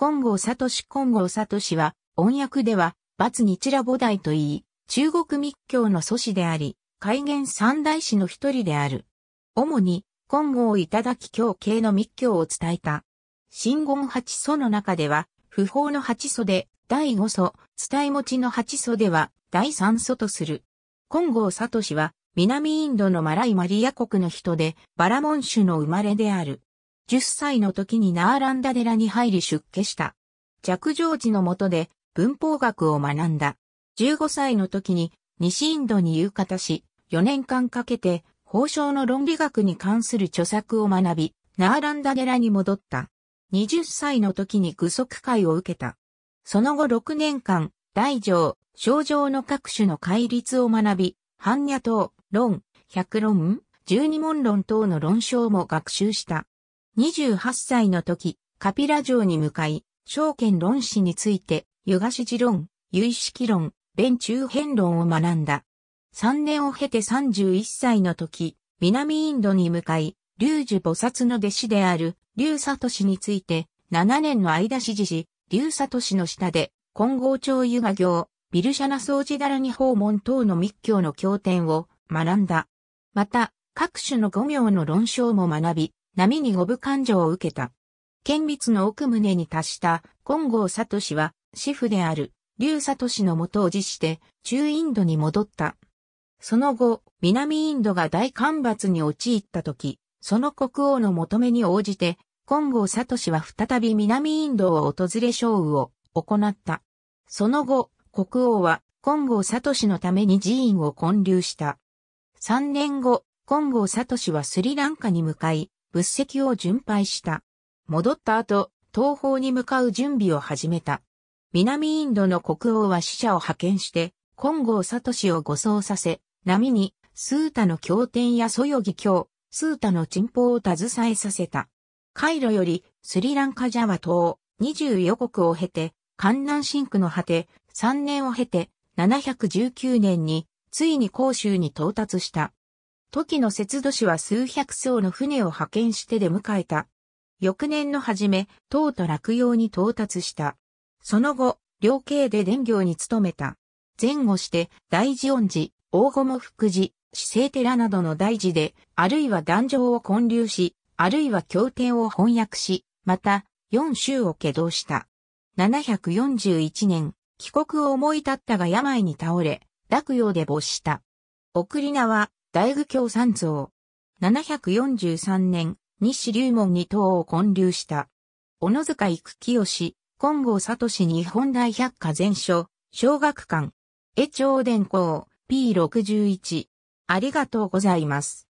金剛聡金剛聡は、音訳では、罰日羅菩提と言い、中国密教の祖師であり、海元三大師の一人である。主に、金剛いただき教系の密教を伝えた。真言八祖の中では、不法の八祖で、第五祖、伝え持ちの八祖では、第三祖とする。金剛聡は、南インドのマライマリア国の人で、バラモン種の生まれである。10歳の時にナーランダ寺に入り出家した。若上寺の下で文法学を学んだ。15歳の時に西インドに夕方し、4年間かけて法省の論理学に関する著作を学び、ナーランダ寺に戻った。20歳の時に具足会を受けた。その後6年間、大乗、症状の各種の戒律を学び、般若等、論、百論、十二問論等の論証も学習した。28歳の時、カピラ城に向かい、証券論史について、湯菓子持論、有識論、弁中編論を学んだ。3年を経て31歳の時、南インドに向かい、龍樹菩薩の弟子である、龍氏について、7年の間支持し、龍氏の下で、金剛町湯河行、ビルシャナ掃除ダラに訪問等の密教の経典を学んだ。また、各種の五行の論証も学び、波に五分感情を受けた。県立の奥宗に達した金剛聡は、師父である、劉聡の元を辞して、中インドに戻った。その後、南インドが大干ばつに陥った時、その国王の求めに応じて、金剛聡は再び南インドを訪れ勝負を行った。その後、国王は金剛聡のために寺院を建立した。3年後、金剛聡はスリランカに向かい、物石を巡拝した。戻った後、東方に向かう準備を始めた。南インドの国王は使者を派遣して、金剛聡を護送させ、波に、スータの経典やそよぎ経、スータの鎮法を携えさせた。カイロよりスリランカジャワ島24国を経て、関南神区の果て、3年を経て、719年に、ついに甲州に到達した。時の節度氏は数百艘の船を派遣して出迎えた。翌年の初め、唐と落葉に到達した。その後、両系で伝行に勤めた。前後して、大寺恩寺、大御も福寺、四聖寺などの大寺で、あるいは壇上を建立し、あるいは経典を翻訳し、また、四州を下道した。741年、帰国を思い立ったが病に倒れ、落葉で没した。送り名は、大愚教三像。743年、西流門に党を建立した。小野塚育清、金剛聡日本大百科全書、小学館。江町伝校 P61。ありがとうございます。